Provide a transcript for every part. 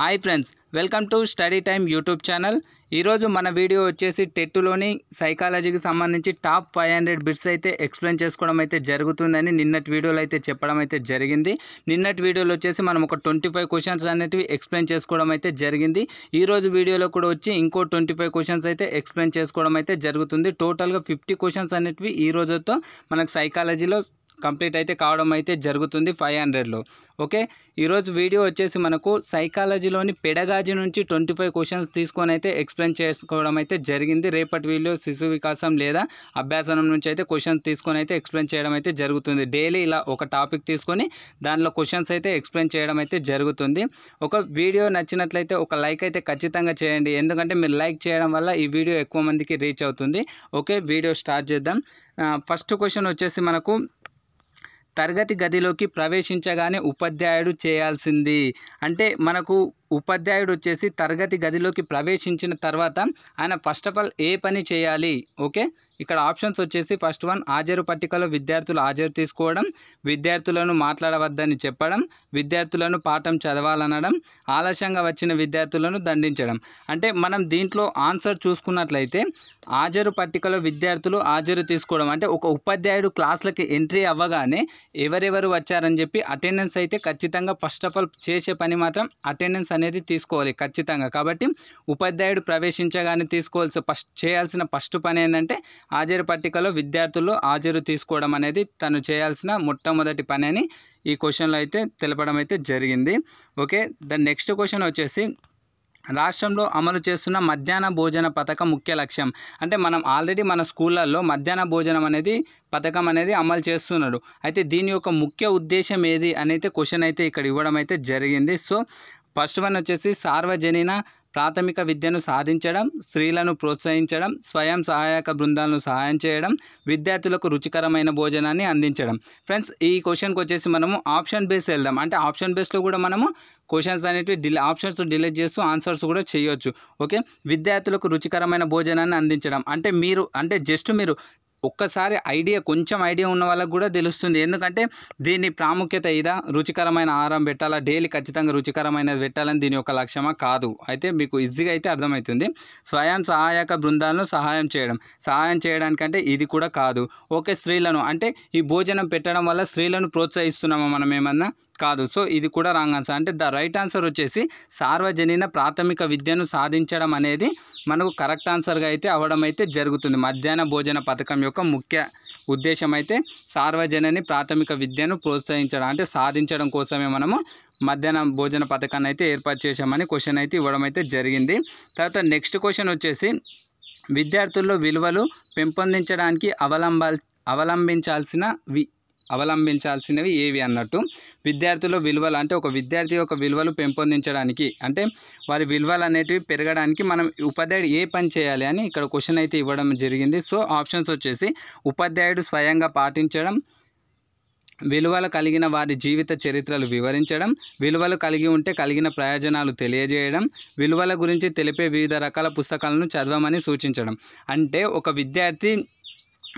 hi friends welcome to study time YouTube channel ఈరోజు మన video వచ్చేసి టెట్టులోని సైకాలజీకి సంబంధించి టాప్ ఫైవ్ హండ్రెడ్ బిట్స్ అయితే ఎక్స్ప్లెయిన్ చేసుకోవడం అయితే జరుగుతుందని నిన్నటి వీడియోలో అయితే చెప్పడం అయితే జరిగింది నిన్నటి వీడియోలో వచ్చేసి మనం ఒక ట్వంటీ ఫైవ్ క్వశ్చన్స్ అనేటివి ఎక్స్ప్లెయిన్ చేసుకోవడం అయితే జరిగింది ఈరోజు వీడియోలో కూడా వచ్చి ఇంకో ట్వంటీ ఫైవ్ క్వశ్చన్స్ అయితే ఎక్స్ప్లెయిన్ చేసుకోవడం అయితే జరుగుతుంది టోటల్గా ఫిఫ్టీ క్వశ్చన్స్ అనేటివి ఈ రోజుతో మనకు సైకాలజీలో కంప్లీట్ అయితే కావడం అయితే జరుగుతుంది ఫైవ్ హండ్రెడ్లో ఓకే ఈరోజు వీడియో వచ్చేసి మనకు సైకాలజీలోని పెడగాజీ నుంచి ట్వంటీ ఫైవ్ క్వశ్చన్స్ తీసుకొని అయితే ఎక్స్ప్లెయిన్ చేసుకోవడం అయితే జరిగింది రేపటి వీడియో శిశు వికాసం లేదా అభ్యాసనం నుంచి అయితే క్వశ్చన్స్ తీసుకొని అయితే ఎక్స్ప్లెయిన్ చేయడం అయితే జరుగుతుంది డైలీ ఇలా ఒక టాపిక్ తీసుకొని దానిలో క్వశ్చన్స్ అయితే ఎక్స్ప్లెయిన్ చేయడం అయితే జరుగుతుంది ఒక వీడియో నచ్చినట్లయితే ఒక లైక్ అయితే ఖచ్చితంగా చేయండి ఎందుకంటే మీరు లైక్ చేయడం వల్ల ఈ వీడియో ఎక్కువ మందికి రీచ్ అవుతుంది ఓకే వీడియో స్టార్ట్ చేద్దాం ఫస్ట్ క్వశ్చన్ వచ్చేసి మనకు తరగతి గదిలోకి ప్రవేశించగానే ఉపాధ్యాయుడు చేయాల్సింది అంటే మనకు ఉపాధ్యాయుడు వచ్చేసి తరగతి గదిలోకి ప్రవేశించిన తర్వాత ఆయన ఫస్ట్ ఆఫ్ ఆల్ ఏ పని చేయాలి ఓకే ఇక్కడ ఆప్షన్స్ వచ్చేసి ఫస్ట్ వన్ హాజరు పట్టికలో విద్యార్థులు హాజరు తీసుకోవడం విద్యార్థులను మాట్లాడవద్దని చెప్పడం విద్యార్థులను పాఠం చదవాలనడం ఆలస్యంగా వచ్చిన విద్యార్థులను దండించడం అంటే మనం దీంట్లో ఆన్సర్ చూసుకున్నట్లయితే హాజరు పట్టికలో విద్యార్థులు హాజరు తీసుకోవడం అంటే ఒక ఉపాధ్యాయుడు క్లాసులకి ఎంట్రీ అవ్వగానే ఎవరెవరు వచ్చారని చెప్పి అటెండెన్స్ అయితే ఖచ్చితంగా ఫస్ట్ ఆఫ్ ఆల్ చేసే పని మాత్రం అటెండెన్స్ అనేది తీసుకోవాలి ఖచ్చితంగా కాబట్టి ఉపాధ్యాయుడు ప్రవేశించగానే తీసుకోవాల్సి ఫస్ట్ చేయాల్సిన ఫస్ట్ పని ఏంటంటే హాజరు పట్టికలో విద్యార్థులు హాజరు తీసుకోవడం అనేది తను చేయాల్సిన మొట్టమొదటి పని అని ఈ క్వశ్చన్లో అయితే తెలపడం అయితే జరిగింది ఓకే ద నెక్స్ట్ క్వశ్చన్ వచ్చేసి రాష్ట్రంలో అమలు చేస్తున్న మధ్యాహ్న భోజన పథకం ముఖ్య లక్ష్యం అంటే మనం ఆల్రెడీ మన స్కూళ్ళల్లో మధ్యాహ్న భోజనం అనేది పథకం అనేది అమలు చేస్తున్నాడు అయితే దీని యొక్క ముఖ్య ఉద్దేశం ఏది అనేది క్వశ్చన్ అయితే ఇక్కడ ఇవ్వడం అయితే జరిగింది సో ఫస్ట్ వన్ వచ్చేసి సార్వజనీన ప్రాథమిక విద్యను సాధించడం స్త్రీలను ప్రోత్సహించడం స్వయం సహాయక బృందాలను సహాయం చేయడం విద్యార్థులకు రుచికరమైన భోజనాన్ని అందించడం ఫ్రెండ్స్ ఈ క్వశ్చన్కి వచ్చేసి మనము ఆప్షన్ బేస్ వెళ్దాం అంటే ఆప్షన్ బేస్లో కూడా మనము క్వశ్చన్స్ అనేవి డిలే ఆప్షన్స్ డిలీట్ చేస్తూ ఆన్సర్స్ కూడా చేయొచ్చు ఓకే విద్యార్థులకు రుచికరమైన భోజనాన్ని అందించడం అంటే మీరు అంటే జస్ట్ మీరు ఒక్కసారి ఐడియా కొంచెం ఐడియా ఉన్న వాళ్ళకు కూడా తెలుస్తుంది ఎందుకంటే దీని ప్రాముఖ్యత ఇదా రుచికరమైన ఆహారం పెట్టాలా డైలీ ఖచ్చితంగా రుచికరమైనది పెట్టాలని దీని యొక్క లక్ష్యమా కాదు అయితే మీకు ఈజీగా అయితే అర్థమవుతుంది స్వయం సహాయక బృందాలను సహాయం చేయడం సహాయం చేయడానికంటే ఇది కూడా కాదు ఓకే స్త్రీలను అంటే ఈ భోజనం పెట్టడం వల్ల స్త్రీలను ప్రోత్సహిస్తున్నామా మనం ఏమన్నా కాదు సో ఇది కూడా రాంగ్ ఆన్సర్ అంటే ద రైట్ ఆన్సర్ వచ్చేసి సార్వజనీన ప్రాథమిక విద్యను సాధించడం అనేది మనకు కరెక్ట్ ఆన్సర్గా అయితే అవ్వడం అయితే జరుగుతుంది మధ్యాహ్న భోజన పథకం యొక్క ముఖ్య ఉద్దేశం అయితే సార్వజనని ప్రాథమిక విద్యను ప్రోత్సహించడం అంటే సాధించడం కోసమే మనము మధ్యాహ్న భోజన పథకాన్ని అయితే ఏర్పాటు చేశామని క్వశ్చన్ అయితే ఇవ్వడం అయితే జరిగింది తర్వాత నెక్స్ట్ క్వశ్చన్ వచ్చేసి విద్యార్థుల్లో విలువలు పెంపొందించడానికి అవలంబ అవలంబించాల్సిన వి అవలంబించాల్సినవి ఏవి అన్నట్టు విద్యార్థుల విలువలు అంటే ఒక విద్యార్థి యొక్క విలువలు పెంపొందించడానికి అంటే వారి విలువలు అనేటివి పెరగడానికి మనం ఉపాధ్యాయుడు ఏ పని చేయాలి అని ఇక్కడ క్వశ్చన్ అయితే ఇవ్వడం జరిగింది సో ఆప్షన్స్ వచ్చేసి ఉపాధ్యాయుడు స్వయంగా పాటించడం విలువలు కలిగిన వారి జీవిత చరిత్రలు వివరించడం విలువలు కలిగి ఉంటే కలిగిన ప్రయోజనాలు తెలియజేయడం విలువల గురించి తెలిపే వివిధ రకాల పుస్తకాలను చదవమని సూచించడం అంటే ఒక విద్యార్థి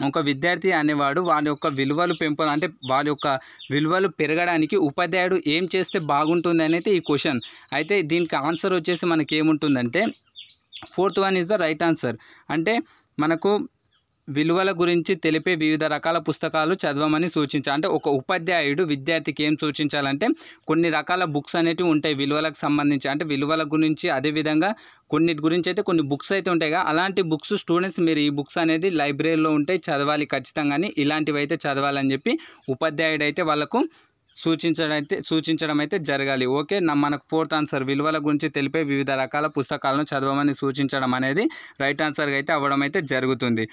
ఒక విద్యార్థి అనేవాడు వాళ్ళ యొక్క విలువలు పెంపు అంటే వాళ్ళ యొక్క విలువలు పెరగడానికి ఉపాధ్యాయుడు ఏం చేస్తే బాగుంటుంది అనేది ఈ క్వశ్చన్ అయితే దీనికి ఆన్సర్ వచ్చేసి మనకి ఏముంటుందంటే fourth one is the right answer అంటే మనకు విలువల గురించి తెలిపే వివిధ రకాల పుస్తకాలు చదవమని సూచించాలి అంటే ఒక ఉపాధ్యాయుడు విద్యార్థికి ఏం సూచించాలంటే కొన్ని రకాల బుక్స్ అనేటివి ఉంటాయి విలువలకు సంబంధించి అంటే విలువల గురించి అదేవిధంగా కొన్నిటి గురించి అయితే కొన్ని బుక్స్ అయితే ఉంటాయిగా అలాంటి బుక్స్ స్టూడెంట్స్ మీరు ఈ బుక్స్ అనేది లైబ్రరీలో ఉంటాయి చదవాలి ఖచ్చితంగా ఇలాంటివి అయితే చదవాలని చెప్పి ఉపాధ్యాయుడు అయితే వాళ్ళకు సూచించడైతే సూచించడం అయితే జరగాలి ఓకే మనకు ఫోర్త్ ఆన్సర్ విలువల గురించి తెలిపే వివిధ రకాల పుస్తకాలను చదవమని సూచించడం అనేది రైట్ ఆన్సర్గా అయితే అవ్వడం అయితే జరుగుతుంది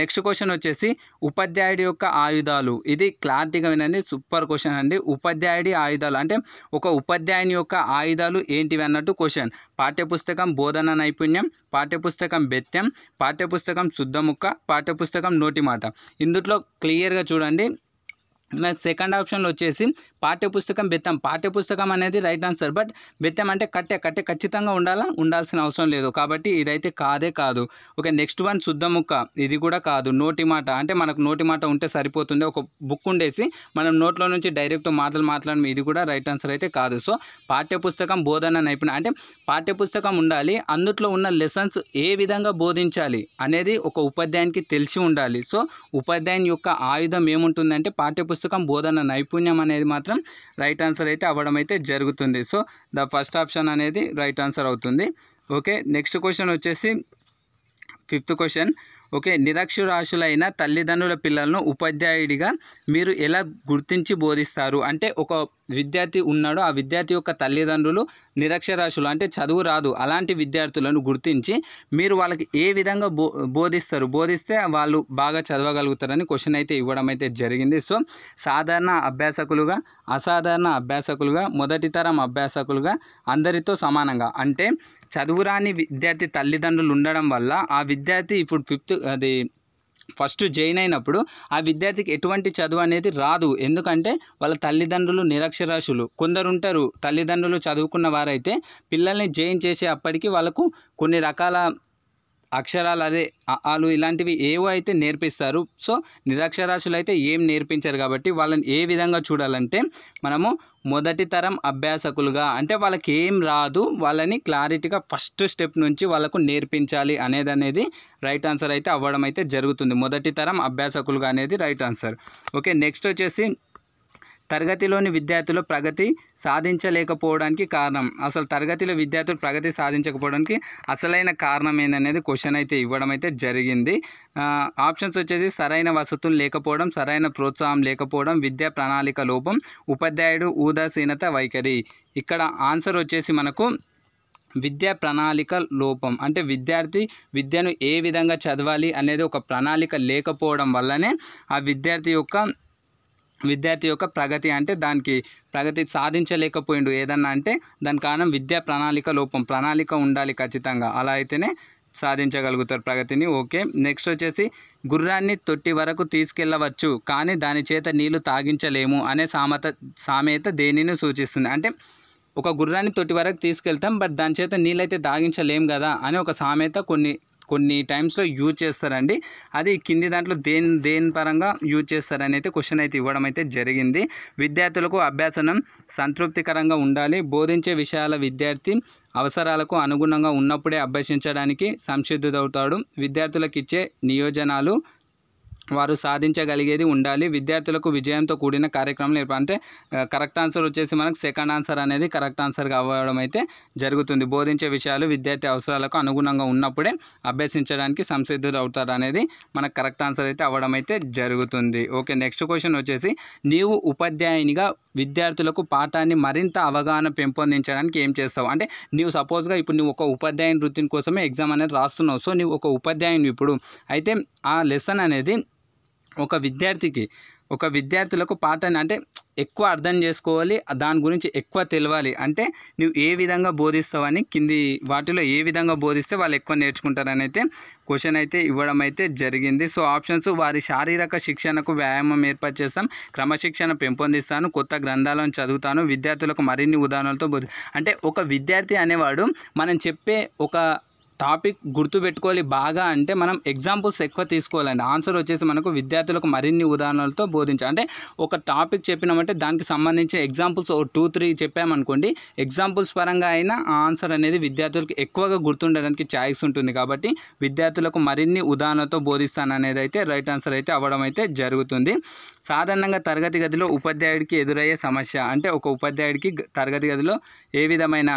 నెక్స్ట్ క్వశ్చన్ వచ్చేసి ఉపాధ్యాయుడి యొక్క ఆయుధాలు ఇది క్లారిటీగా వినండి సూపర్ క్వశ్చన్ అండి ఉపాధ్యాయుడి ఆయుధాలు అంటే ఒక ఉపాధ్యాయుని యొక్క ఆయుధాలు ఏంటివి అన్నట్టు క్వశ్చన్ పాఠ్యపుస్తకం బోధన నైపుణ్యం పాఠ్యపుస్తకం బెత్యం పాఠ్యపుస్తకం శుద్ధముక్క పాఠ్యపుస్తకం నోటి మాట ఇందులో క్లియర్గా చూడండి సెకండ్ ఆప్షన్లో వచ్చేసి పాఠ్యపుస్తకం బెత్తం పాఠ్యపుస్తకం అనేది రైట్ ఆన్సర్ బట్ బెత్తం అంటే కట్టె కట్టె ఖచ్చితంగా ఉండాలా ఉండాల్సిన అవసరం లేదు కాబట్టి ఇదైతే కాదే కాదు ఓకే నెక్స్ట్ వన్ శుద్ధముక్క ఇది కూడా కాదు నోటి మాట అంటే మనకు నోటి మాట ఉంటే సరిపోతుంది ఒక బుక్ ఉండేసి మనం నోట్లో నుంచి డైరెక్ట్ మాటలు మాట్లాడడం ఇది కూడా రైట్ ఆన్సర్ అయితే కాదు సో పాఠ్యపుస్తకం బోధన నైపుణ్యం అంటే పాఠ్యపుస్తకం ఉండాలి అందుట్లో ఉన్న లెసన్స్ ఏ విధంగా బోధించాలి అనేది ఒక ఉపాధ్యాయునికి తెలిసి ఉండాలి సో ఉపాధ్యాయుని యొక్క ఆయుధం ఏముంటుందంటే పాఠ్యపుస్తకం పుస్తకం బోధన నైపుణ్యం అనేది మాత్రం రైట్ ఆన్సర్ అయితే అవ్వడం అయితే జరుగుతుంది సో ద ఫస్ట్ ఆప్షన్ అనేది రైట్ ఆన్సర్ అవుతుంది ఓకే నెక్స్ట్ క్వశ్చన్ వచ్చేసి ఫిఫ్త్ క్వశ్చన్ ఓకే నిరక్షరాశులైన తల్లిదండ్రుల పిల్లలను ఉపాధ్యాయుడిగా మీరు ఎలా గుర్తించి బోధిస్తారు అంటే ఒక విద్యార్థి ఉన్నాడు ఆ విద్యార్థి యొక్క తల్లిదండ్రులు నిరక్షరాశులు అంటే చదువు రాదు అలాంటి విద్యార్థులను గుర్తించి మీరు వాళ్ళకి ఏ విధంగా బో బోధిస్తారు బోధిస్తే వాళ్ళు బాగా చదవగలుగుతారని క్వశ్చన్ అయితే ఇవ్వడం అయితే జరిగింది సో సాధారణ అభ్యాసకులుగా అసాధారణ అభ్యాసకులుగా మొదటి తరం అభ్యాసకులుగా అందరితో సమానంగా అంటే చదువురాని విద్యార్థి తల్లిదండ్రులు ఉండడం వల్ల ఆ విద్యార్థి ఇప్పుడు ఫిఫ్త్ అది ఫస్ట్ జాయిన్ అయినప్పుడు ఆ విద్యార్థికి ఎటువంటి చదువు అనేది రాదు ఎందుకంటే వాళ్ళ తల్లిదండ్రులు నిరక్షరాశులు కొందరు ఉంటారు తల్లిదండ్రులు చదువుకున్న వారైతే పిల్లల్ని జాయిన్ చేసే అప్పటికి వాళ్ళకు కొన్ని రకాల అక్షరాలు అదే ఆలు ఇలాంటివి ఏవో అయితే నేర్పిస్తారు సో నిరక్షరాశులు అయితే ఏం నేర్పించారు కాబట్టి వాళ్ళని ఏ విధంగా చూడాలంటే మనము మొదటి తరం అభ్యాసకులుగా అంటే వాళ్ళకి ఏం రాదు వాళ్ళని క్లారిటీగా ఫస్ట్ స్టెప్ నుంచి వాళ్ళకు నేర్పించాలి అనేది అనేది రైట్ ఆన్సర్ అయితే అవ్వడం అయితే జరుగుతుంది మొదటి తరం అభ్యాసకులుగా అనేది రైట్ ఆన్సర్ ఓకే నెక్స్ట్ వచ్చేసి తరగతిలోని విద్యార్థులు ప్రగతి సాధించలేకపోవడానికి కారణం అసలు తరగతిలో విద్యార్థులు ప్రగతి సాధించకపోవడానికి అసలైన కారణం ఏందనేది క్వశ్చన్ అయితే ఇవ్వడం అయితే జరిగింది ఆప్షన్స్ వచ్చేసి సరైన వసతులు లేకపోవడం సరైన ప్రోత్సాహం లేకపోవడం విద్యా ప్రణాళిక లోపం ఉపాధ్యాయుడు ఉదాసీనత వైఖరి ఇక్కడ ఆన్సర్ వచ్చేసి మనకు విద్యా ప్రణాళిక లోపం అంటే విద్యార్థి విద్యను ఏ విధంగా చదవాలి అనేది ఒక ప్రణాళిక లేకపోవడం వల్లనే ఆ విద్యార్థి యొక్క విద్యార్థి యొక్క ప్రగతి అంటే దానికి ప్రగతి సాధించలేకపోయిండు ఏదన్నా అంటే దాని కారణం విద్యా ప్రణాళిక లోపం ప్రణాళిక ఉండాలి ఖచ్చితంగా అలా అయితేనే సాధించగలుగుతారు ప్రగతిని ఓకే నెక్స్ట్ వచ్చేసి గుర్రాన్ని తొట్టి వరకు తీసుకెళ్ళవచ్చు కానీ దాని చేత నీళ్లు తాగించలేము అనే సామత సామెత దేనిని సూచిస్తుంది అంటే ఒక గుర్రాన్ని తొట్టి వరకు తీసుకెళ్తాం బట్ దాని చేత నీళ్ళైతే తాగించలేము కదా అని ఒక సామెత కొన్ని కొన్ని టైమ్స్లో యూజ్ చేస్తారండి అది కింది దాంట్లో దేని దేని పరంగా యూజ్ చేస్తారని అయితే క్వశ్చన్ అయితే ఇవ్వడం అయితే జరిగింది విద్యార్థులకు అభ్యాసనం సంతృప్తికరంగా ఉండాలి బోధించే విషయాల విద్యార్థి అవసరాలకు అనుగుణంగా ఉన్నప్పుడే అభ్యసించడానికి సంసిద్ధుడవుతాడు విద్యార్థులకు ఇచ్చే నియోజనాలు వారు సాధించగలిగేది ఉండాలి విద్యార్థులకు విజయంతో కూడిన కార్యక్రమం అంటే కరెక్ట్ ఆన్సర్ వచ్చేసి మనకు సెకండ్ ఆన్సర్ అనేది కరెక్ట్ ఆన్సర్ కావడం అయితే జరుగుతుంది బోధించే విషయాలు విద్యార్థి అవసరాలకు అనుగుణంగా ఉన్నప్పుడే అభ్యసించడానికి సంసిద్ధులు అవుతారు అనేది మనకు కరెక్ట్ ఆన్సర్ అయితే అవ్వడం అయితే జరుగుతుంది ఓకే నెక్స్ట్ క్వశ్చన్ వచ్చేసి నీవు ఉపాధ్యాయునిగా విద్యార్థులకు పాఠాన్ని మరింత అవగాహన పెంపొందించడానికి ఏం చేస్తావు అంటే నీవు సపోజ్గా ఇప్పుడు నువ్వు ఒక ఉపాధ్యాయుని వృత్తిని కోసమే ఎగ్జామ్ అనేది రాస్తున్నావు సో నువ్వు ఒక ఉపాధ్యాయుని ఇప్పుడు అయితే ఆ లెసన్ అనేది ఒక విద్యార్థికి ఒక విద్యార్థులకు పాఠాన్ని అంటే ఎక్కువ అర్థం చేసుకోవాలి దాని గురించి ఎక్కువ తెలవాలి అంటే నువ్వు ఏ విధంగా బోధిస్తావని కింది వాటిలో ఏ విధంగా బోధిస్తే వాళ్ళు ఎక్కువ నేర్చుకుంటారని అయితే క్వశ్చన్ అయితే ఇవ్వడం అయితే జరిగింది సో ఆప్షన్స్ వారి శారీరక శిక్షణకు వ్యాయామం ఏర్పాటు చేస్తాం క్రమశిక్షణ పెంపొందిస్తాను కొత్త గ్రంథాలను చదువుతాను విద్యార్థులకు మరిన్ని ఉదాహరణలతో బోధి అంటే ఒక విద్యార్థి అనేవాడు మనం చెప్పే ఒక టాపిక్ గుర్తుపెట్టుకోవాలి బాగా అంటే మనం ఎగ్జాంపుల్స్ ఎక్కువ తీసుకోవాలండి ఆన్సర్ వచ్చేసి మనకు విద్యార్థులకు మరిన్ని ఉదాహరణలతో బోధించాలి అంటే ఒక టాపిక్ చెప్పినామంటే దానికి సంబంధించిన ఎగ్జాంపుల్స్ ఒక టూ త్రీ చెప్పామనుకోండి ఎగ్జాంపుల్స్ పరంగా అయినా ఆన్సర్ అనేది విద్యార్థులకు ఎక్కువగా గుర్తుండడానికి ఛాయిస్ ఉంటుంది కాబట్టి విద్యార్థులకు మరిన్ని ఉదాహరణతో బోధిస్తాను అనేది అయితే రైట్ ఆన్సర్ అయితే అవ్వడం అయితే జరుగుతుంది సాధారణంగా తరగతి గదిలో ఉపాధ్యాయుడికి ఎదురయ్యే సమస్య అంటే ఒక ఉపాధ్యాయుడికి తరగతి గదిలో ఏ విధమైన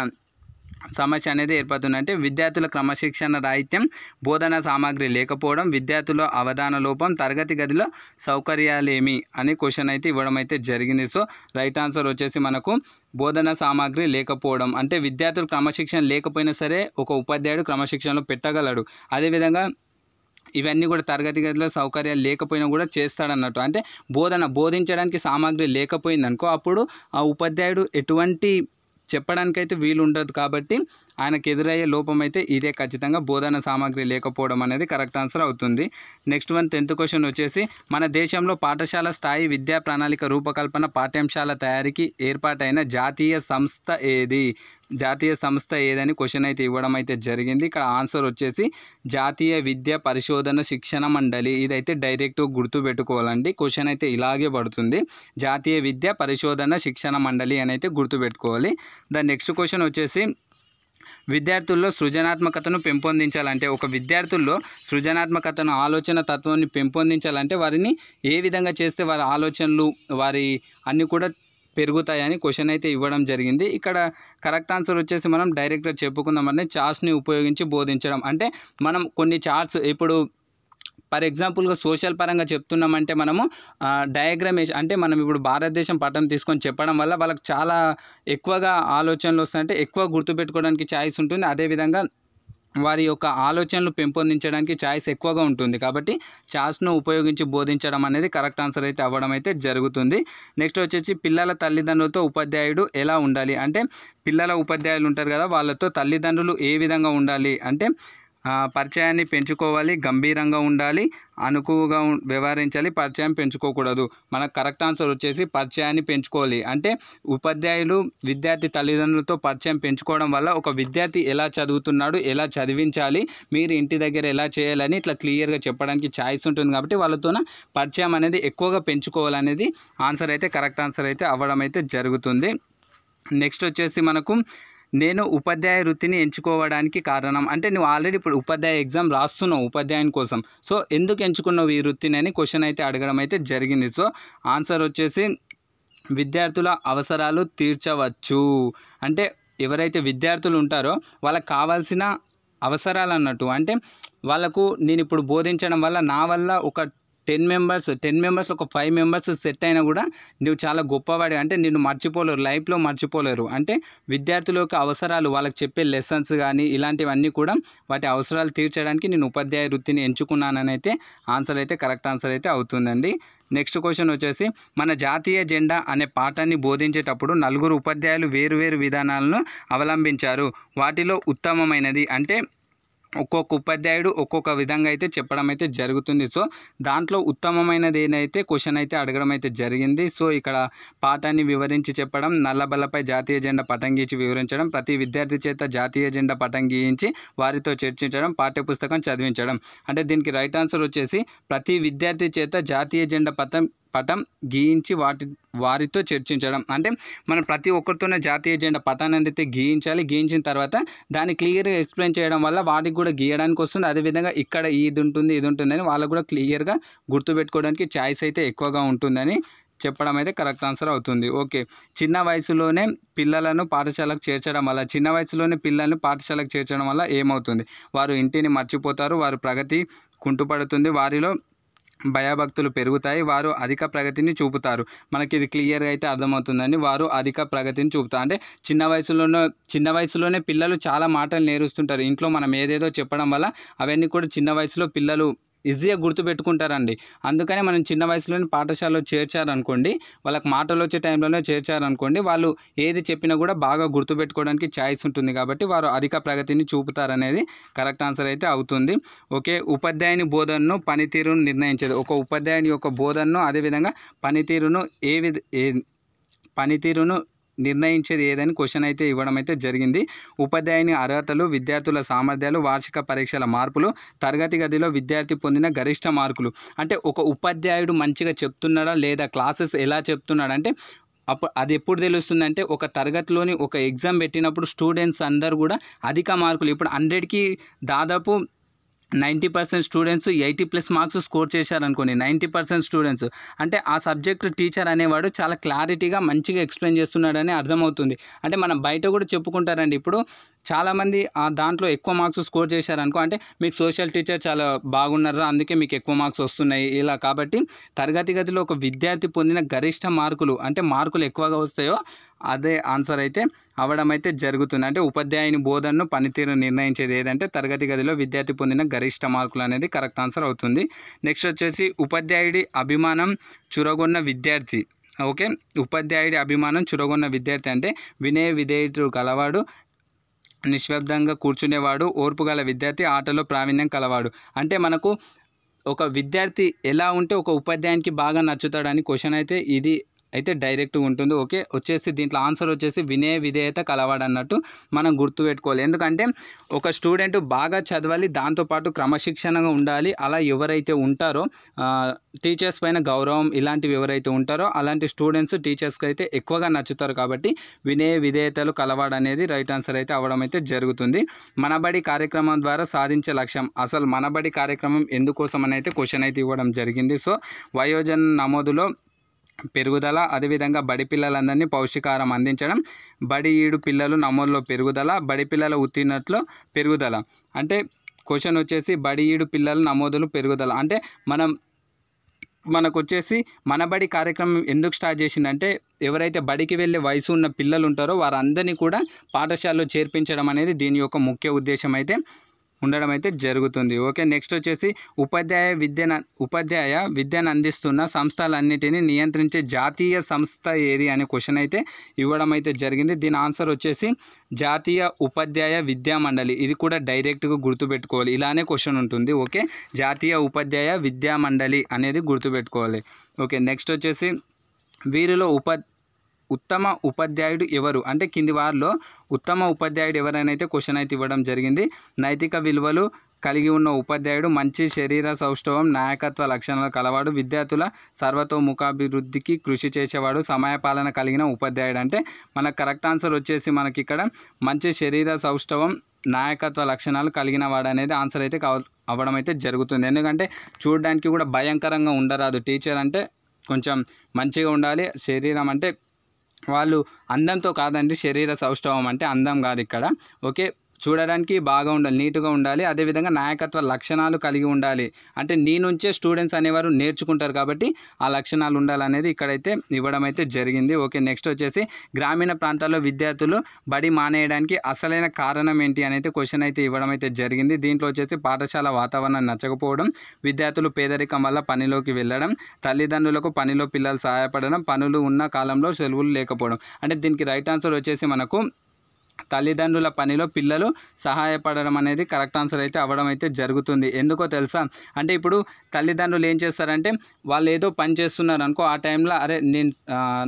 సమస్య అనేది ఏర్పడుతుంది అంటే విద్యార్థుల క్రమశిక్షణ రాహిత్యం బోధనా సామాగ్రి లేకపోవడం విద్యార్థుల అవధాన లోపం తరగతి గదిలో సౌకర్యాలేమి అని క్వశ్చన్ అయితే ఇవ్వడం అయితే జరిగింది సో రైట్ ఆన్సర్ వచ్చేసి మనకు బోధనా సామాగ్రి లేకపోవడం అంటే విద్యార్థులు క్రమశిక్షణ లేకపోయినా సరే ఒక ఉపాధ్యాయుడు క్రమశిక్షణలో పెట్టగలడు అదేవిధంగా ఇవన్నీ కూడా తరగతి గదిలో సౌకర్యాలు లేకపోయినా కూడా చేస్తాడన్నట్టు అంటే బోధన బోధించడానికి సామాగ్రి లేకపోయిందనుకో అప్పుడు ఆ ఉపాధ్యాయుడు ఎటువంటి చెప్పడానికైతే వీలు ఉండదు కాబట్టి ఆయనకు ఎదురయ్యే లోపం అయితే ఇదే ఖచ్చితంగా బోధన సామాగ్రి లేకపోవడం అనేది కరెక్ట్ ఆన్సర్ అవుతుంది నెక్స్ట్ వన్ టెన్త్ క్వశ్చన్ వచ్చేసి మన దేశంలో పాఠశాల స్థాయి విద్యా ప్రణాళిక రూపకల్పన పాఠ్యాంశాల తయారీకి ఏర్పాటైన జాతీయ సంస్థ ఏది జాతీయ సంస్థ ఏదని క్వశ్చన్ అయితే ఇవ్వడం అయితే జరిగింది ఇక్కడ ఆన్సర్ వచ్చేసి జాతీయ విద్య పరిశోధన శిక్షణ మండలి ఇదైతే డైరెక్ట్ గుర్తుపెట్టుకోవాలండి క్వశ్చన్ అయితే ఇలాగే పడుతుంది జాతీయ విద్య పరిశోధన శిక్షణ మండలి అని అయితే గుర్తుపెట్టుకోవాలి దాని నెక్స్ట్ క్వశ్చన్ వచ్చేసి విద్యార్థుల్లో సృజనాత్మకతను పెంపొందించాలంటే ఒక విద్యార్థుల్లో సృజనాత్మకతను ఆలోచన తత్వాన్ని పెంపొందించాలంటే వారిని ఏ విధంగా చేస్తే వారి ఆలోచనలు వారి అన్నీ కూడా పెరుగుతాయని క్వశ్చన్ అయితే ఇవ్వడం జరిగింది ఇక్కడ కరెక్ట్ ఆన్సర్ వచ్చేసి మనం డైరెక్ట్గా చెప్పుకుందామని చార్ట్స్ని ఉపయోగించి బోధించడం అంటే మనం కొన్ని చార్ట్స్ ఇప్పుడు ఫర్ ఎగ్జాంపుల్గా సోషల్ పరంగా చెప్తున్నామంటే మనము డయాగ్రామ్ అంటే మనం ఇప్పుడు భారతదేశం పటం తీసుకొని చెప్పడం వల్ల వాళ్ళకి చాలా ఎక్కువగా ఆలోచనలు వస్తాయంటే ఎక్కువ గుర్తుపెట్టుకోవడానికి ఛాయిస్ ఉంటుంది అదేవిధంగా వారి యొక్క ఆలోచనలు పెంపొందించడానికి ఛాయిస్ ఎక్కువగా ఉంటుంది కాబట్టి ఛాయిస్ను ఉపయోగించి బోధించడం అనేది కరెక్ట్ ఆన్సర్ అయితే అవ్వడం అయితే జరుగుతుంది నెక్స్ట్ వచ్చేసి పిల్లల తల్లిదండ్రులతో ఉపాధ్యాయుడు ఎలా ఉండాలి అంటే పిల్లల ఉపాధ్యాయులు ఉంటారు కదా వాళ్ళతో తల్లిదండ్రులు ఏ విధంగా ఉండాలి అంటే పరిచయాన్ని పెంచుకోవాలి గంభీరంగా ఉండాలి అనుకువగా వ్యవహరించాలి పరిచయం పెంచుకోకూడదు మనకు కరెక్ట్ ఆన్సర్ వచ్చేసి పరిచయాన్ని పెంచుకోవాలి అంటే ఉపాధ్యాయులు విద్యార్థి తల్లిదండ్రులతో పరిచయం పెంచుకోవడం వల్ల ఒక విద్యార్థి ఎలా చదువుతున్నాడు ఎలా చదివించాలి మీరు ఇంటి దగ్గర ఎలా చేయాలని ఇట్లా క్లియర్గా చెప్పడానికి ఛాయిస్ ఉంటుంది కాబట్టి వాళ్ళతోన పరిచయం అనేది ఎక్కువగా పెంచుకోవాలనేది ఆన్సర్ అయితే కరెక్ట్ ఆన్సర్ అయితే అవ్వడం అయితే జరుగుతుంది నెక్స్ట్ వచ్చేసి మనకు నేను ఉపాధ్యాయ వృత్తిని ఎంచుకోవడానికి కారణం అంటే నువ్వు ఆల్రెడీ ఇప్పుడు ఉపాధ్యాయ ఎగ్జామ్ రాస్తున్నావు ఉపాధ్యాయుని కోసం సో ఎందుకు ఎంచుకున్నావు ఈ వృత్తిని అని క్వశ్చన్ అయితే అడగడం అయితే జరిగింది సో ఆన్సర్ వచ్చేసి విద్యార్థుల అవసరాలు తీర్చవచ్చు అంటే ఎవరైతే విద్యార్థులు ఉంటారో వాళ్ళకి కావాల్సిన అవసరాలు అన్నట్టు అంటే వాళ్ళకు నేను ఇప్పుడు బోధించడం వల్ల నా వల్ల ఒక టెన్ మెంబర్స్ టెన్ మెంబర్స్ ఒక ఫైవ్ మెంబర్స్ సెట్ అయినా కూడా నువ్వు చాలా గొప్పవాడి అంటే నిన్ను మర్చిపోలేరు లైఫ్లో మర్చిపోలేరు అంటే విద్యార్థుల యొక్క అవసరాలు వాళ్ళకి చెప్పే లెసన్స్ కానీ ఇలాంటివన్నీ కూడా వాటి అవసరాలు తీర్చడానికి నేను ఉపాధ్యాయ వృత్తిని ఎంచుకున్నానని అయితే ఆన్సర్ అయితే కరెక్ట్ ఆన్సర్ అయితే అవుతుందండి నెక్స్ట్ క్వశ్చన్ వచ్చేసి మన జాతీయ జెండా అనే పాఠాన్ని బోధించేటప్పుడు నలుగురు ఉపాధ్యాయులు వేరువేరు విధానాలను అవలంబించారు వాటిలో ఉత్తమమైనది అంటే ఒక్కొక్క ఉపాధ్యాయుడు ఒక్కొక్క విధంగా అయితే చెప్పడం అయితే జరుగుతుంది సో దాంట్లో ఉత్తమమైనది ఏదైతే క్వశ్చన్ అయితే అడగడం అయితే జరిగింది సో ఇక్కడ పాఠాన్ని వివరించి చెప్పడం నల్లబల్లపై జాతీయ జెండా పటంగించి వివరించడం ప్రతి విద్యార్థి చేత జాతీయ జెండా పటంగించి వారితో చర్చించడం పాఠ్యపుస్తకం చదివించడం అంటే దీనికి రైట్ ఆన్సర్ వచ్చేసి ప్రతి విద్యార్థి చేత జాతీయ జెండా పతం పటం గీయించి వాటి వారితో చర్చించడం అంటే మనం ప్రతి ఒక్కరితోనే జాతీయ జెండా పటాన్ని అయితే గీయించాలి గీయించిన తర్వాత దాన్ని క్లియర్గా ఎక్స్ప్లెయిన్ చేయడం వల్ల వాటికి కూడా గీయడానికి వస్తుంది అదేవిధంగా ఇక్కడ ఇది ఉంటుంది ఇది ఉంటుందని వాళ్ళకు కూడా క్లియర్గా గుర్తుపెట్టుకోవడానికి ఛాయిస్ అయితే ఎక్కువగా ఉంటుందని చెప్పడం అయితే కరెక్ట్ ఆన్సర్ అవుతుంది ఓకే చిన్న వయసులోనే పిల్లలను పాఠశాలకు చేర్చడం వల్ల చిన్న వయసులోనే పిల్లలను పాఠశాలకు చేర్చడం వల్ల ఏమవుతుంది వారు ఇంటిని మర్చిపోతారు వారు ప్రగతి కుంటుపడుతుంది వారిలో భయభక్తులు పెరుగుతాయి వారు అధిక ప్రగతిని చూపుతారు మనకి ఇది క్లియర్గా అయితే అర్థమవుతుందని వారు అధిక ప్రగతిని చూపుతారు అంటే చిన్న వయసులోనే చిన్న వయసులోనే పిల్లలు చాలా మాటలు నేరుస్తుంటారు ఇంట్లో మనం ఏదేదో చెప్పడం వల్ల అవన్నీ కూడా చిన్న వయసులో పిల్లలు ఈజీగా గుర్తుపెట్టుకుంటారండి అందుకనే మనం చిన్న వయసులోనే పాఠశాలలో చేర్చారనుకోండి వాళ్ళకి మాటలు వచ్చే టైంలోనే చేర్చారనుకోండి వాళ్ళు ఏది చెప్పినా కూడా బాగా గుర్తుపెట్టుకోవడానికి ఛాయిస్ ఉంటుంది కాబట్టి వారు అధిక ప్రగతిని చూపుతారనేది కరెక్ట్ ఆన్సర్ అయితే అవుతుంది ఓకే ఉపాధ్యాయుని బోధనను పనితీరును నిర్ణయించేది ఒక ఉపాధ్యాయుని యొక్క బోధనను అదేవిధంగా పనితీరును ఏ విధ పనితీరును నిర్ణయించేది ఏదని క్వశ్చన్ అయితే ఇవ్వడం అయితే జరిగింది ఉపాధ్యాయుని అర్హతలు విద్యార్థుల సామర్థ్యాలు వార్షిక పరీక్షల మార్పులు తరగతి గదిలో విద్యార్థి పొందిన గరిష్ట మార్కులు అంటే ఒక ఉపాధ్యాయుడు మంచిగా చెప్తున్నాడా లేదా క్లాసెస్ ఎలా చెప్తున్నాడంటే అంటే అప్పుడు అది ఎప్పుడు తెలుస్తుందంటే ఒక తరగతిలోని ఒక ఎగ్జామ్ పెట్టినప్పుడు స్టూడెంట్స్ అందరు కూడా అధిక మార్కులు ఇప్పుడు హండ్రెడ్కి దాదాపు ninety percent students eighty plus marks score చేశారనుకోండి నైంటీ పర్సెంట్ స్టూడెంట్స్ అంటే ఆ సబ్జెక్ట్ టీచర్ అనేవాడు చాలా క్లారిటీగా మంచిగా ఎక్స్ప్లెయిన్ చేస్తున్నాడని అర్థమవుతుంది అంటే మనం బయట కూడా చెప్పుకుంటారండి ఇప్పుడు చాలామంది దాంట్లో ఎక్కువ మార్క్స్ స్కోర్ చేశారనుకో అంటే మీకు సోషల్ టీచర్ చాలా బాగున్నారా అందుకే మీకు ఎక్కువ మార్క్స్ వస్తున్నాయి ఇలా కాబట్టి తరగతి గదిలో ఒక విద్యార్థి పొందిన గరిష్ట మార్కులు అంటే మార్కులు ఎక్కువగా వస్తాయో అదే ఆన్సర్ అయితే అవడం అయితే జరుగుతుంది అంటే ఉపాధ్యాయుని బోధనను పనితీరు నిర్ణయించేది ఏదంటే తరగతి గదిలో విద్యార్థి పొందిన గరిష్ట మార్కులు అనేది కరెక్ట్ ఆన్సర్ అవుతుంది నెక్స్ట్ వచ్చేసి ఉపాధ్యాయుడి అభిమానం చురగొన్న విద్యార్థి ఓకే ఉపాధ్యాయుడి అభిమానం చురగొన్న విద్యార్థి అంటే వినయ విధేయుడు కలవాడు నిశ్శబ్దంగా కూర్చునేవాడు ఓర్పు గల విద్యార్థి ఆటలో ప్రావీణ్యం కలవాడు అంటే మనకు ఒక విద్యార్థి ఎలా ఉంటే ఒక ఉపాధ్యాయునికి బాగా నచ్చుతాడని క్వశ్చన్ అయితే ఇది అయితే డైరెక్ట్గా ఉంటుంది ఓకే వచ్చేసి దీంట్లో ఆన్సర్ వచ్చేసి వినే విధేయత కలవాడు అన్నట్టు మనం గుర్తుపెట్టుకోవాలి ఎందుకంటే ఒక స్టూడెంట్ బాగా చదవాలి దాంతోపాటు క్రమశిక్షణగా ఉండాలి అలా ఎవరైతే ఉంటారో టీచర్స్ పైన గౌరవం ఇలాంటివి ఎవరైతే ఉంటారో అలాంటి స్టూడెంట్స్ టీచర్స్కి అయితే ఎక్కువగా నచ్చుతారు కాబట్టి వినయ విధేయతలు కలవాడు అనేది రైట్ ఆన్సర్ అయితే అవడం అయితే జరుగుతుంది మనబడి కార్యక్రమం ద్వారా సాధించే లక్ష్యం అసలు మనబడి కార్యక్రమం ఎందుకోసం అని అయితే క్వశ్చన్ అయితే ఇవ్వడం జరిగింది సో వయోజన నమోదులో పెరుగుదల అదేవిధంగా బడి పిల్లలందరినీ పౌష్టికారం అందించడం బడి ఈడు పిల్లలు నమోదులో పెరుగుదల బడి పిల్లల ఉత్తీర్ణతలో పెరుగుదల అంటే క్వశ్చన్ వచ్చేసి బడి ఈడు పిల్లల నమోదులు పెరుగుదల అంటే మనం మనకు వచ్చేసి మన బడి కార్యక్రమం ఎందుకు స్టార్ట్ చేసిందంటే ఎవరైతే బడికి వెళ్ళే వయసు ఉన్న పిల్లలు ఉంటారో వారందరినీ కూడా పాఠశాలలో చేర్పించడం అనేది దీని యొక్క ముఖ్య ఉద్దేశం అయితే ఉండడం అయితే జరుగుతుంది ఓకే నెక్స్ట్ వచ్చేసి ఉపాధ్యాయ విద్యను ఉపాధ్యాయ విద్యను అందిస్తున్న సంస్థలన్నిటిని నియంత్రించే జాతీయ సంస్థ ఏది అనే క్వశ్చన్ అయితే ఇవ్వడం అయితే జరిగింది దీని ఆన్సర్ వచ్చేసి జాతీయ ఉపాధ్యాయ విద్యా మండలి ఇది కూడా డైరెక్ట్గా గుర్తుపెట్టుకోవాలి ఇలానే క్వశ్చన్ ఉంటుంది ఓకే జాతీయ ఉపాధ్యాయ విద్యా మండలి అనేది గుర్తుపెట్టుకోవాలి ఓకే నెక్స్ట్ వచ్చేసి వీరిలో ఉప ఉత్తమ ఉపాధ్యాయుడు ఎవరు అంటే కింది వారిలో ఉత్తమ ఉపాధ్యాయుడు అయితే క్వశ్చన్ అయితే ఇవ్వడం జరిగింది నైతిక విలువలు కలిగి ఉన్న ఉపాధ్యాయుడు మంచి శరీర సౌష్ఠవం నాయకత్వ లక్షణాలు కలవాడు విద్యార్థుల సర్వతోముఖాభివృద్ధికి కృషి చేసేవాడు సమయపాలన కలిగిన ఉపాధ్యాయుడు అంటే మన కరెక్ట్ ఆన్సర్ వచ్చేసి మనకి ఇక్కడ మంచి శరీర సౌష్ఠవం నాయకత్వ లక్షణాలు కలిగిన వాడు అనేది ఆన్సర్ అయితే అవ్వడం అయితే జరుగుతుంది ఎందుకంటే చూడడానికి కూడా భయంకరంగా ఉండరాదు టీచర్ అంటే కొంచెం మంచిగా ఉండాలి శరీరం అంటే వాళ్ళు అందంతో కాదండి శరీర సౌష్ఠవం అంటే అందం కాదు ఇక్కడ ఓకే చూడడానికి బాగా ఉండాలి నీట్గా ఉండాలి అదేవిధంగా నాయకత్వ లక్షణాలు కలిగి ఉండాలి అంటే నీ నుంచే స్టూడెంట్స్ అనేవారు నేర్చుకుంటారు కాబట్టి ఆ లక్షణాలు ఉండాలనేది ఇక్కడైతే ఇవ్వడం అయితే జరిగింది ఓకే నెక్స్ట్ వచ్చేసి గ్రామీణ ప్రాంతాల్లో విద్యార్థులు బడి మానేయడానికి అసలైన కారణం ఏంటి అనేది క్వశ్చన్ అయితే ఇవ్వడం అయితే జరిగింది దీంట్లో వచ్చేసి పాఠశాల వాతావరణం నచ్చకపోవడం విద్యార్థులు పేదరికం వల్ల పనిలోకి వెళ్ళడం తల్లిదండ్రులకు పనిలో పిల్లలు సహాయపడడం పనులు ఉన్న కాలంలో సెలవులు లేకపోవడం అంటే దీనికి రైట్ ఆన్సర్ వచ్చేసి మనకు తల్లిదండ్రుల పనిలో పిల్లలు సహాయపడడం అనేది కరెక్ట్ ఆన్సర్ అయితే అవ్వడం అయితే జరుగుతుంది ఎందుకో తెలుసా అంటే ఇప్పుడు తల్లిదండ్రులు ఏం చేస్తారంటే వాళ్ళు ఏదో పని చేస్తున్నారు అనుకో ఆ టైంలో అరే నేను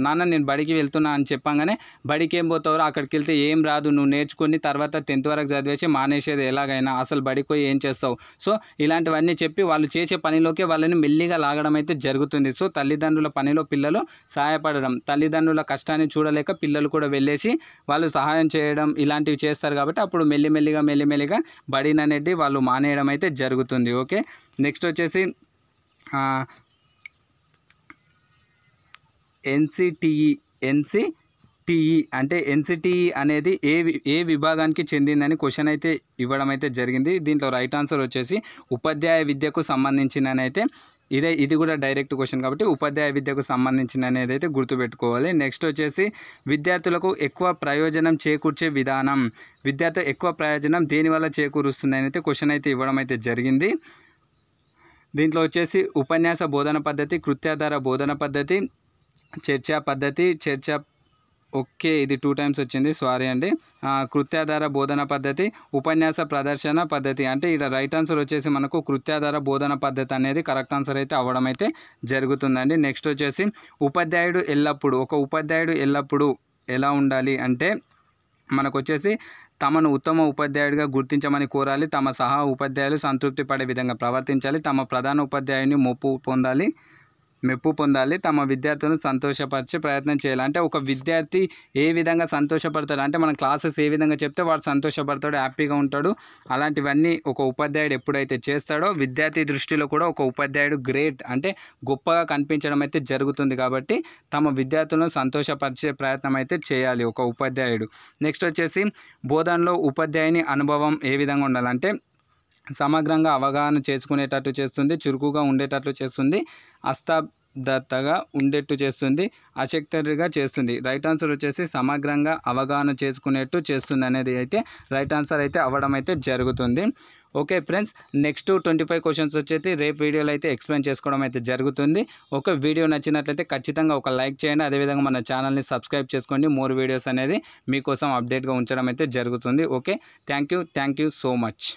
నాన్న నేను బడికి వెళ్తున్నా అని చెప్పంగానే బడికి ఏం పోతావురా అక్కడికి వెళ్తే ఏం రాదు నువ్వు నేర్చుకుని తర్వాత టెన్త్ వరకు చదివేసి మానేసేది ఎలాగైనా అసలు బడికి పోయి ఏం చేస్తావు సో ఇలాంటివన్నీ చెప్పి వాళ్ళు చేసే పనిలోకి వాళ్ళని మెల్లిగా లాగడం అయితే జరుగుతుంది సో తల్లిదండ్రుల పనిలో పిల్లలు సహాయపడడం తల్లిదండ్రుల కష్టాన్ని చూడలేక పిల్లలు కూడా వెళ్ళేసి వాళ్ళు సహాయం చేయడం చేయడం ఇలాంటివి చేస్తారు కాబట్టి అప్పుడు మెల్లిమెల్లిగా మెల్లిమెల్లిగా బడిని అనేది వాళ్ళు మానేయడం అయితే జరుగుతుంది ఓకే నెక్స్ట్ వచ్చేసి ఎన్సిటిఈ ఎన్సి టీఈ అంటే ఎన్సిటిఈ అనేది ఏ ఏ విభాగానికి చెందిందని క్వశ్చన్ అయితే ఇవ్వడం అయితే జరిగింది దీంట్లో రైట్ ఆన్సర్ వచ్చేసి ఉపాధ్యాయ విద్యకు సంబంధించిన అయితే ఇదే ఇది కూడా డైరెక్ట్ క్వశ్చన్ కాబట్టి ఉపాధ్యాయ విద్యకు సంబంధించిన అనేది అయితే గుర్తుపెట్టుకోవాలి నెక్స్ట్ వచ్చేసి విద్యార్థులకు ఎక్కువ ప్రయోజనం చేకూర్చే విధానం విద్యార్థులు ఎక్కువ ప్రయోజనం దేనివల్ల చేకూరుస్తుంది అయితే క్వశ్చన్ అయితే ఇవ్వడం అయితే జరిగింది దీంట్లో వచ్చేసి ఉపన్యాస బోధన పద్ధతి కృత్యాధార బోధన పద్ధతి చర్చా పద్ధతి చర్చా ఓకే ఇది టూ టైమ్స్ వచ్చింది సారీ అండి కృత్యాధార బోధన పద్ధతి ఉపన్యాస ప్రదర్శన పద్ధతి అంటే ఇక్కడ రైట్ ఆన్సర్ వచ్చేసి మనకు కృత్యాధార బోధన పద్ధతి అనేది కరెక్ట్ ఆన్సర్ అయితే అవ్వడం అయితే జరుగుతుందండి నెక్స్ట్ వచ్చేసి ఉపాధ్యాయుడు ఎల్లప్పుడూ ఒక ఉపాధ్యాయుడు ఎల్లప్పుడూ ఎలా ఉండాలి అంటే మనకు వచ్చేసి తమను ఉత్తమ ఉపాధ్యాయుడిగా గుర్తించమని కోరాలి తమ సహా ఉపాధ్యాయులు సంతృప్తి పడే విధంగా ప్రవర్తించాలి తమ ప్రధాన ఉపాధ్యాయుని మొప్పు పొందాలి మెప్పు పొందాలి తమ విద్యార్థులను సంతోషపరిచే ప్రయత్నం చేయాలి అంటే ఒక విద్యార్థి ఏ విధంగా సంతోషపడతాడు అంటే మన క్లాసెస్ ఏ విధంగా చెప్తే వాడు సంతోషపడతాడు హ్యాపీగా ఉంటాడు అలాంటివన్నీ ఒక ఉపాధ్యాయుడు ఎప్పుడైతే చేస్తాడో విద్యార్థి దృష్టిలో కూడా ఒక ఉపాధ్యాయుడు గ్రేట్ అంటే గొప్పగా కనిపించడం అయితే జరుగుతుంది కాబట్టి తమ విద్యార్థులను సంతోషపరిచే ప్రయత్నం అయితే చేయాలి ఒక ఉపాధ్యాయుడు నెక్స్ట్ వచ్చేసి బోధనలో ఉపాధ్యాయుని అనుభవం ఏ విధంగా ఉండాలంటే సమగ్రంగా అవగాహన చేసుకునేటట్టు చేస్తుంది చురుకుగా ఉండేటట్లు చేస్తుంది అస్తాదత్తగా ఉండేట్టు చేస్తుంది అశక్తరిగా చేస్తుంది రైట్ ఆన్సర్ వచ్చేసి సమగ్రంగా అవగాహన చేసుకునేట్టు చేస్తుంది అనేది అయితే రైట్ ఆన్సర్ అయితే అవ్వడం అయితే జరుగుతుంది okay friends next twenty five questions వచ్చేసి రేపు వీడియోలో అయితే ఎక్స్ప్లెయిన్ చేసుకోవడం అయితే జరుగుతుంది ఒక వీడియో నచ్చినట్లయితే ఖచ్చితంగా ఒక లైక్ చేయండి అదేవిధంగా మన ఛానల్ని సబ్స్క్రైబ్ చేసుకోండి మోర్ వీడియోస్ అనేది మీకోసం అప్డేట్గా ఉంచడం అయితే జరుగుతుంది okay thank you thank you so much